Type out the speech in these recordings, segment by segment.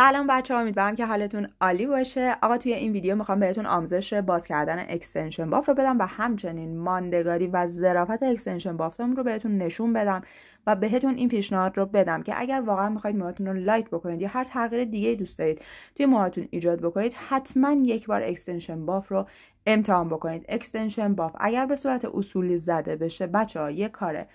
سلام بچه ها امیدوارم که حالتون عالی باشه آقا توی این ویدیو میخوام بهتون آموزش باز کردن اکستنشن باف رو بدم و همچنین ماندگاری و ظرافت اکستنشن بافتم رو بهتون نشون بدم و بهتون این پیشنهاد رو بدم که اگر واقعا میخواید موهاتون رو لایت بکنید یا هر تغییر دیگه دوست دارید توی موهاتون ایجاد بکنید حتما یک بار اکستنشن باف رو امتحان بکنید اکستنشن باف اگر به صورت اصولی زده بشه بچه یک یه کاره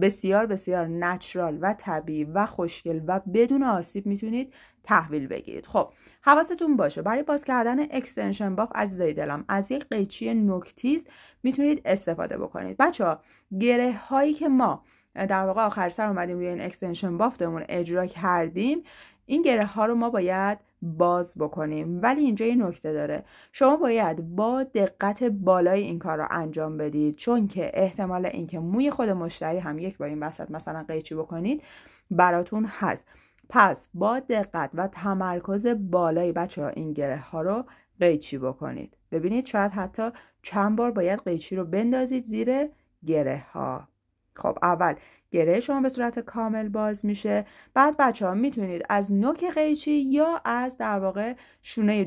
بسیار بسیار نچرال و طبیعی و خوشگل و بدون آسیب میتونید تحویل بگیرید خب حواستون باشه برای باز کردن اکستنشن باف از دلم از یک قیچی نوکتیز میتونید استفاده بکنید بچه ها گره هایی که ما در واقع آخر سر اومدیم روی این اکستنشن بافتمون اجرا کردیم این گره ها رو ما باید باز بکنیم ولی اینجا یه نکته داره شما باید با دقت بالای این کار رو انجام بدید چون که احتمال اینکه موی خود مشتری هم یک بار این وسط مثلا قیچی بکنید براتون هست پس با دقت و تمرکز بالای بچه ها این گره ها رو قیچی بکنید ببینید شاید حتی چند بار باید قیچی رو بندازید زیر گره ها خب اول گره شما به صورت کامل باز میشه بعد بچه ها میتونید از نوک قیچی یا از در واقع شونه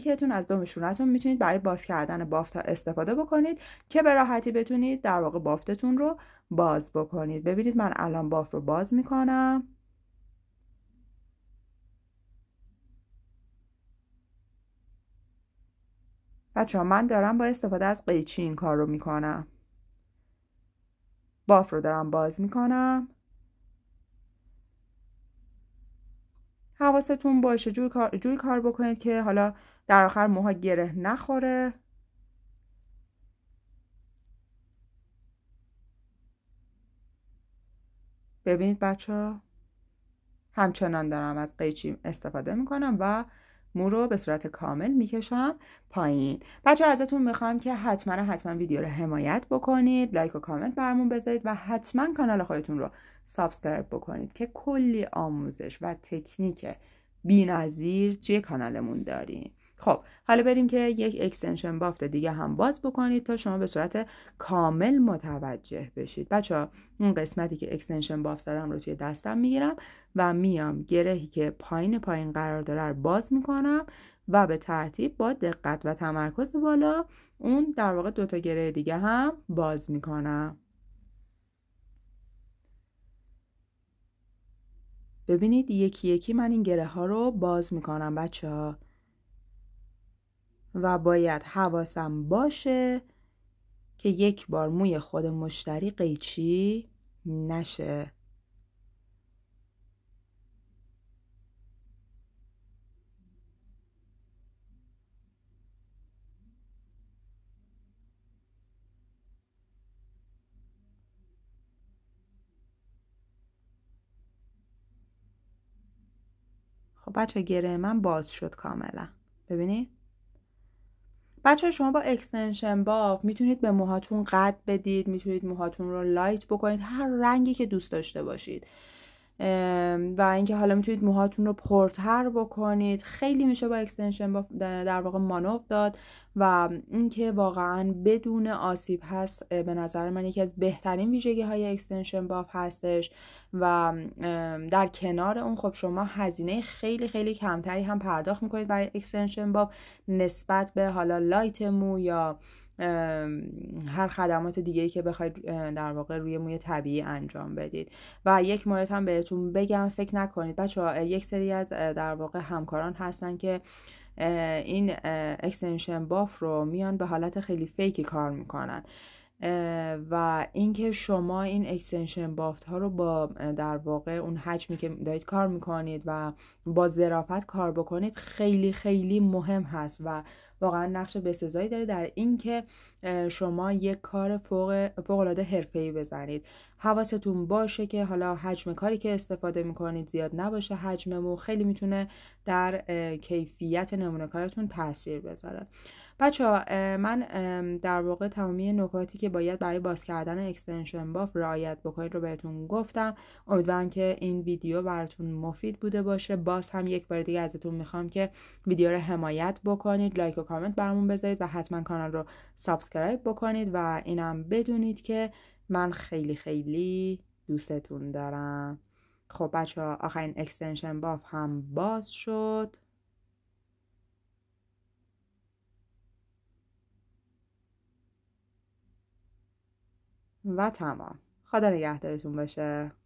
کهتون از دم شونهتون میتونید برای باز کردن بافت ها استفاده بکنید که به راحتی بتونید در واقع بافتتون رو باز بکنید ببینید من الان بافت رو باز میکنم بچه ها من دارم با استفاده از قیچی این کار رو میکنم باف رو دارم باز میکنم حواستون باشه جوری کار, کار بکنید که حالا در آخر موها گره نخوره ببینید بچه همچنان دارم از قیچی استفاده میکنم و مو رو به صورت کامل میکشم پایین بچه ازتون میخوام که حتما حتما ویدیو رو حمایت بکنید لایک و کامنت برمون بذارید و حتما کانال خودتون رو سابسکرایب بکنید که کلی آموزش و تکنیک بینظیر توی کانالمون داریم خب حالا بریم که یک اکستنشن بافت دیگه هم باز بکنید تا شما به صورت کامل متوجه بشید بچه ها اون قسمتی که اکستنشن بافت زدم رو توی دستم میگیرم و میام گرهی که پایین پایین قرار داره رو باز میکنم و به ترتیب با دقت و تمرکز بالا اون در واقع دوتا گره دیگه هم باز میکنم ببینید یکی یکی من این گره ها رو باز میکنم بچه ها و باید حواسم باشه که یک بار موی خود مشتری قیچی نشه خب بچه گره من باز شد کاملا ببینید بچه شما با اکستنشن باف میتونید به موهاتون قد بدید میتونید موهاتون رو لایت بکنید هر رنگی که دوست داشته باشید و اینکه حالا میتونید موهاتون رو پرتر بکنید خیلی میشه با اکستنشن در واقع مانوف داد و اینکه واقعا بدون آسیب هست به نظر من یکی از بهترین ویژگی های اکستنشن باف هستش و در کنار اون خب شما هزینه خیلی خیلی کمتری هم پرداخت میکنید برای اکستنشن باف نسبت به حالا لایت مو یا هر خدمات دیگه که بخواید در واقع روی موی طبیعی انجام بدید و یک مورد هم بهتون بگم فکر نکنید بچه ها یک سری از در واقع همکاران هستن که این اکستنشن باف رو میان به حالت خیلی فیکی کار میکنن و اینکه شما این اکستنشن بافت ها رو با در واقع اون حجمی که دارید کار میکنید و با ظرافت کار بکنید خیلی خیلی مهم هست و واقعا نقش بسزایی داره در اینکه شما یک کار فوق العاده حرفه‌ای بزنید حواستون باشه که حالا حجم کاری که استفاده میکنید زیاد نباشه حجممو خیلی میتونه در کیفیت نمونه کارتون تاثیر بذاره بچه ها من در واقع تمامی نکاتی که باید برای باز کردن اکستنشن باف رعایت بکنید رو بهتون گفتم امیدوارم که این ویدیو براتون مفید بوده باشه باز هم یک بار دیگه ازتون میخوام که ویدیو رو حمایت بکنید لایک کامنت برامون بذارید و حتما کانال رو سابسکرایب بکنید و اینم بدونید که من خیلی خیلی دوستتون دارم خب بچه ها آخرین اکستنشن باف هم باز شد و تمام خدا نگهدارتون باشه